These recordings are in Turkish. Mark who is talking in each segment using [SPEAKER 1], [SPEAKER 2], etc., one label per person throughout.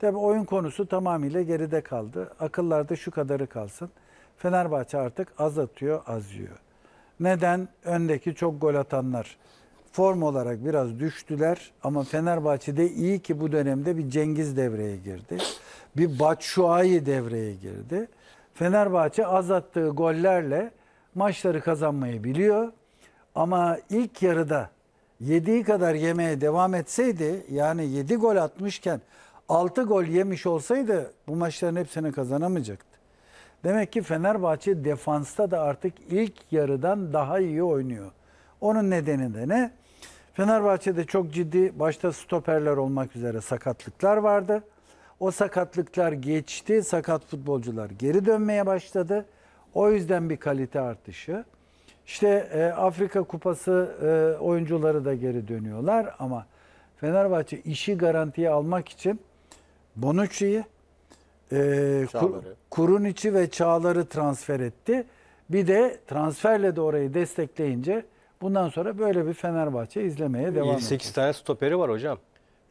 [SPEAKER 1] Tabi oyun konusu tamamıyla geride kaldı. Akıllarda şu kadarı kalsın. Fenerbahçe artık az atıyor, az yiyor. Neden? Öndeki çok gol atanlar form olarak biraz düştüler ama Fenerbahçe'de iyi ki bu dönemde bir Cengiz devreye girdi. Bir Batshuayi devreye girdi. Fenerbahçe az attığı gollerle maçları kazanmayı biliyor. Ama ilk yarıda yediği kadar yemeye devam etseydi yani yedi gol atmışken 6 gol yemiş olsaydı bu maçların hepsini kazanamayacaktı. Demek ki Fenerbahçe defansta da artık ilk yarıdan daha iyi oynuyor. Onun nedeni de ne? Fenerbahçe'de çok ciddi başta stoperler olmak üzere sakatlıklar vardı. O sakatlıklar geçti. Sakat futbolcular geri dönmeye başladı. O yüzden bir kalite artışı. İşte e, Afrika Kupası e, oyuncuları da geri dönüyorlar ama Fenerbahçe işi garantiye almak için Bonucci'yi, e, içi ve Çağlar'ı transfer etti. Bir de transferle de orayı destekleyince bundan sonra böyle bir Fenerbahçe izlemeye devam edecek.
[SPEAKER 2] 8 tane stoperi var hocam.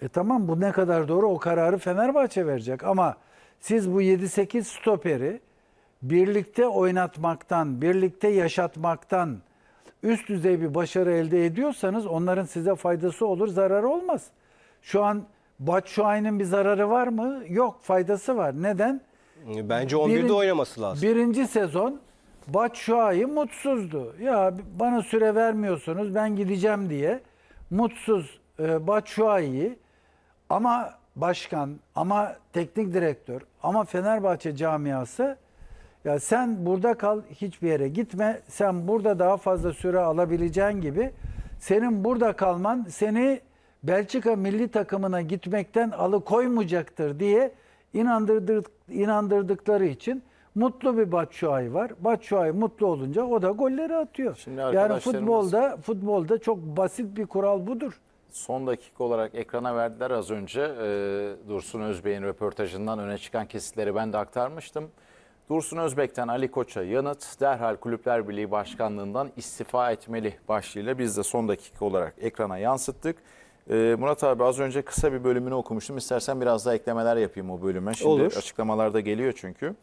[SPEAKER 1] E tamam bu ne kadar doğru o kararı Fenerbahçe verecek ama siz bu 7-8 stoperi birlikte oynatmaktan, birlikte yaşatmaktan üst düzey bir başarı elde ediyorsanız onların size faydası olur, zararı olmaz. Şu an Batshuayi'nin bir zararı var mı? Yok faydası var. Neden?
[SPEAKER 2] Bence 11'de Birin, oynaması lazım.
[SPEAKER 1] Birinci sezon Batshuayi mutsuzdu. Ya bana süre vermiyorsunuz ben gideceğim diye. Mutsuz e, Batshuayi'yi ama başkan ama teknik direktör ama Fenerbahçe camiası ya sen burada kal hiçbir yere gitme sen burada daha fazla süre alabileceğin gibi senin burada kalman seni Belçika milli takımına gitmekten alıkoymayacaktır diye inandırdıkları için mutlu bir Batshuayi var. Batshuayi mutlu olunca o da golleri atıyor. Şimdi yani futbolda futbolda çok basit bir kural budur.
[SPEAKER 3] Son dakika olarak ekrana verdiler az önce e, Dursun Özbey'in röportajından öne çıkan kesitleri ben de aktarmıştım. Dursun Özbek'ten Ali Koç'a yanıt derhal Kulüpler Birliği Başkanlığından istifa etmeli başlığıyla biz de son dakika olarak ekrana yansıttık. Ee, Murat abi az önce kısa bir bölümünü okumuştum. İstersen biraz daha eklemeler yapayım o bölüme. Şimdi Olur. açıklamalarda geliyor çünkü.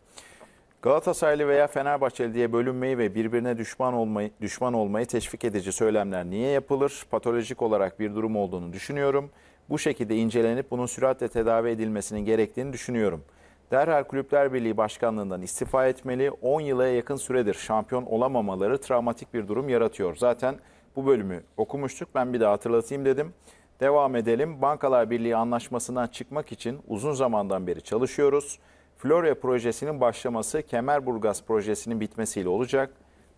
[SPEAKER 3] Galatasaraylı veya Fenerbahçeli diye bölünmeyi ve birbirine düşman olmayı, düşman olmayı teşvik edici söylemler niye yapılır? Patolojik olarak bir durum olduğunu düşünüyorum. Bu şekilde incelenip bunun süratle tedavi edilmesinin gerektiğini düşünüyorum. Derhal Kulüpler Birliği Başkanlığından istifa etmeli. 10 yıla yakın süredir şampiyon olamamaları travmatik bir durum yaratıyor. Zaten bu bölümü okumuştuk. Ben bir daha hatırlatayım dedim. Devam edelim. Bankalar Birliği anlaşmasından çıkmak için uzun zamandan beri çalışıyoruz. Florya projesinin başlaması Kemerburgaz projesinin bitmesiyle olacak.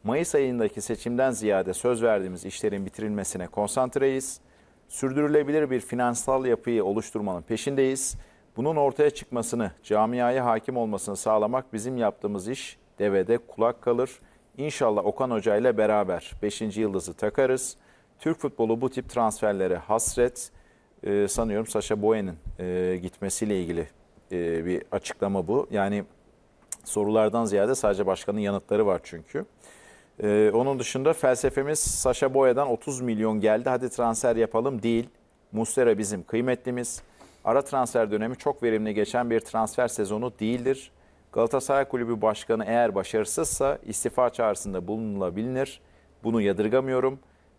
[SPEAKER 3] Mayıs ayındaki seçimden ziyade söz verdiğimiz işlerin bitirilmesine konsantreyiz. Sürdürülebilir bir finansal yapıyı oluşturmanın peşindeyiz. Bunun ortaya çıkmasını, camiaya hakim olmasını sağlamak bizim yaptığımız iş devede kulak kalır. İnşallah Okan Hoca ile beraber 5. yıldızı takarız. Türk futbolu bu tip transferlere hasret. E, sanıyorum Sasha Boyen'in e, gitmesiyle ilgili e, bir açıklama bu. Yani sorulardan ziyade sadece başkanın yanıtları var çünkü. E, onun dışında felsefemiz Sasha Boyen'den 30 milyon geldi hadi transfer yapalım değil. Mustera bizim kıymetlimiz. Ara transfer dönemi çok verimli geçen bir transfer sezonu değildir. Galatasaray Kulübü Başkanı eğer başarısızsa istifa çağrısında bulunulabilir. Bunu yadırgamıyorum.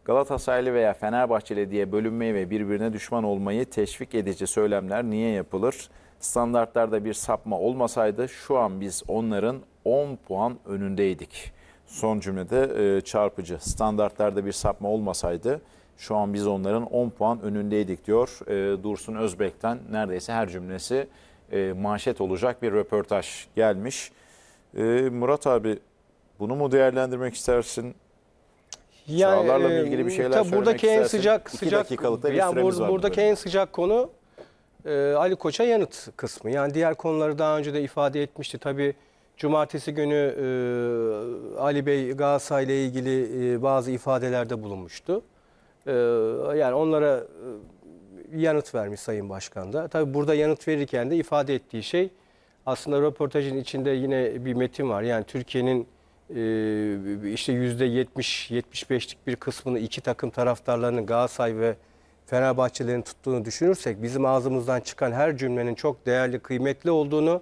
[SPEAKER 3] Galatasaraylı veya Fenerbahçeli diye bölünmeyi ve birbirine düşman olmayı teşvik edici söylemler niye yapılır? Standartlarda bir sapma olmasaydı şu an biz onların 10 puan önündeydik. Son cümlede e, çarpıcı. Standartlarda bir sapma olmasaydı şu an biz onların 10 puan önündeydik diyor e, Dursun Özbek'ten. Neredeyse her cümlesi e, manşet olacak bir röportaj gelmiş. E, Murat abi bunu mu değerlendirmek istersin? Yani, Sahalarla e, ilgili bir şeyler tabii söylemek buradaki istersin. en sıcak İki sıcak dakikalıkta bir yani süremiz bur- var buradaki burada.
[SPEAKER 2] en sıcak konu e, Ali Koç'a yanıt kısmı. Yani diğer konuları daha önce de ifade etmişti. Tabii cumartesi günü e, Ali Bey Galatasaray ile ilgili e, bazı ifadelerde bulunmuştu. E, yani onlara e, yanıt vermiş Sayın Başkan da. Tabii burada yanıt verirken de ifade ettiği şey aslında röportajın içinde yine bir metin var. Yani Türkiye'nin e, işte %70-75'lik bir kısmını iki takım taraftarlarının Galatasaray ve Fenerbahçelerin tuttuğunu düşünürsek bizim ağzımızdan çıkan her cümlenin çok değerli, kıymetli olduğunu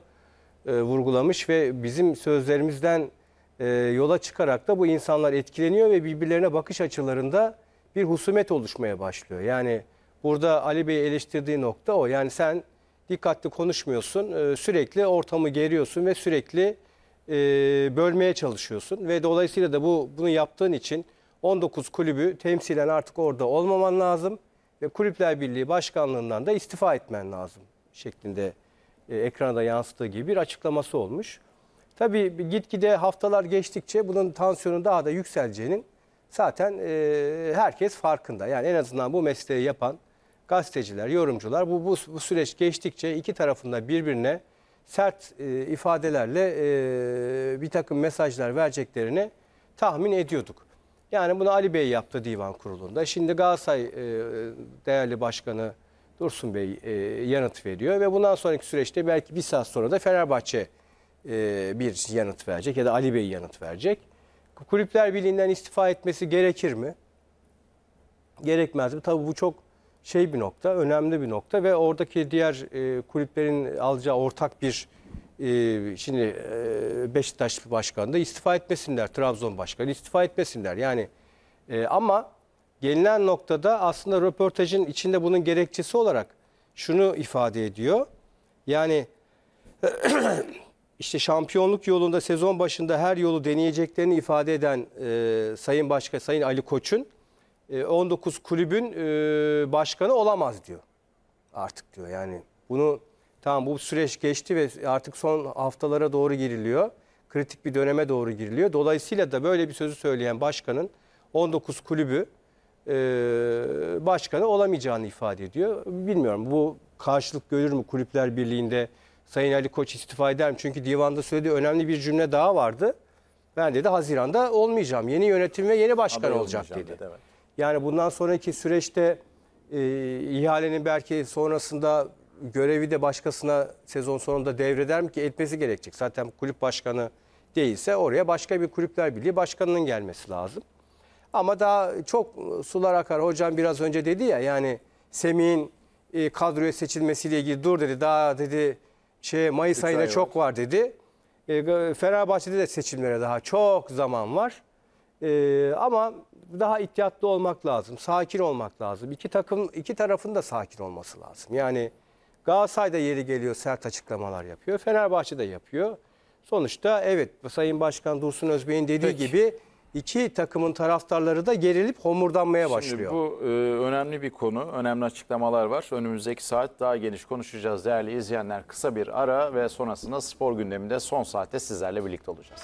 [SPEAKER 2] e, vurgulamış ve bizim sözlerimizden e, yola çıkarak da bu insanlar etkileniyor ve birbirlerine bakış açılarında bir husumet oluşmaya başlıyor. Yani burada Ali Bey eleştirdiği nokta o. Yani sen dikkatli konuşmuyorsun, e, sürekli ortamı geriyorsun ve sürekli e, bölmeye çalışıyorsun. Ve dolayısıyla da bu bunu yaptığın için 19 kulübü temsilen artık orada olmaman lazım. Ve Kulüpler Birliği Başkanlığından da istifa etmen lazım şeklinde e, ekranda yansıttığı gibi bir açıklaması olmuş. Tabii gitgide haftalar geçtikçe bunun tansiyonu daha da yükseleceğinin zaten e, herkes farkında. Yani en azından bu mesleği yapan gazeteciler, yorumcular bu, bu, bu süreç geçtikçe iki tarafında birbirine sert e, ifadelerle e, bir takım mesajlar vereceklerini tahmin ediyorduk. Yani bunu Ali Bey yaptı divan kurulunda. Şimdi Galatasaray e, değerli başkanı Dursun Bey e, yanıt veriyor ve bundan sonraki süreçte belki bir saat sonra da Fenerbahçe e, bir yanıt verecek ya da Ali Bey yanıt verecek. Kulüpler Birliği'nden istifa etmesi gerekir mi? Gerekmez mi? Tabii bu çok şey bir nokta, önemli bir nokta ve oradaki diğer e, kulüplerin alacağı ortak bir e, şimdi e, Beşiktaş başkanı da istifa etmesinler, Trabzon başkanı istifa etmesinler. Yani e, ama gelinen noktada aslında röportajın içinde bunun gerekçesi olarak şunu ifade ediyor. Yani işte şampiyonluk yolunda sezon başında her yolu deneyeceklerini ifade eden e, Sayın Başka Sayın Ali Koç'un 19 e, kulübün e, başkanı olamaz diyor. Artık diyor yani bunu tamam bu süreç geçti ve artık son haftalara doğru giriliyor. Kritik bir döneme doğru giriliyor. Dolayısıyla da böyle bir sözü söyleyen başkanın 19 kulübü e, başkanı olamayacağını ifade ediyor. Bilmiyorum bu karşılık görür mü Kulüpler Birliği'nde Sayın Ali Koç istifa eder mi? Çünkü divanda söylediği önemli bir cümle daha vardı. Ben dedi Haziran'da olmayacağım. Yeni yönetim ve yeni başkan Aday olacak dedi. dedi evet. Yani bundan sonraki süreçte e, ihalenin belki sonrasında görevi de başkasına sezon sonunda devreder mi ki etmesi gerekecek. Zaten kulüp başkanı değilse oraya başka bir kulüpler birliği başkanının gelmesi lazım. Ama daha çok sular akar. Hocam biraz önce dedi ya yani Semih'in e, kadroya seçilmesiyle ilgili dur dedi. Daha dedi şey Mayıs Üç ayına ay çok var dedi. E, Fenerbahçe'de de seçimlere daha çok zaman var. E, ama daha ihtiyatlı olmak lazım. Sakin olmak lazım. İki takım iki tarafın da sakin olması lazım. Yani Galatasaray'da yeri geliyor sert açıklamalar yapıyor. Fenerbahçe de yapıyor. Sonuçta evet Sayın Başkan Dursun Özbey'in dediği Peki. gibi iki takımın taraftarları da gerilip homurdanmaya Şimdi başlıyor.
[SPEAKER 3] Bu e, önemli bir konu. Önemli açıklamalar var. Önümüzdeki saat daha geniş konuşacağız değerli izleyenler. Kısa bir ara ve sonrasında spor gündeminde son saatte sizlerle birlikte olacağız.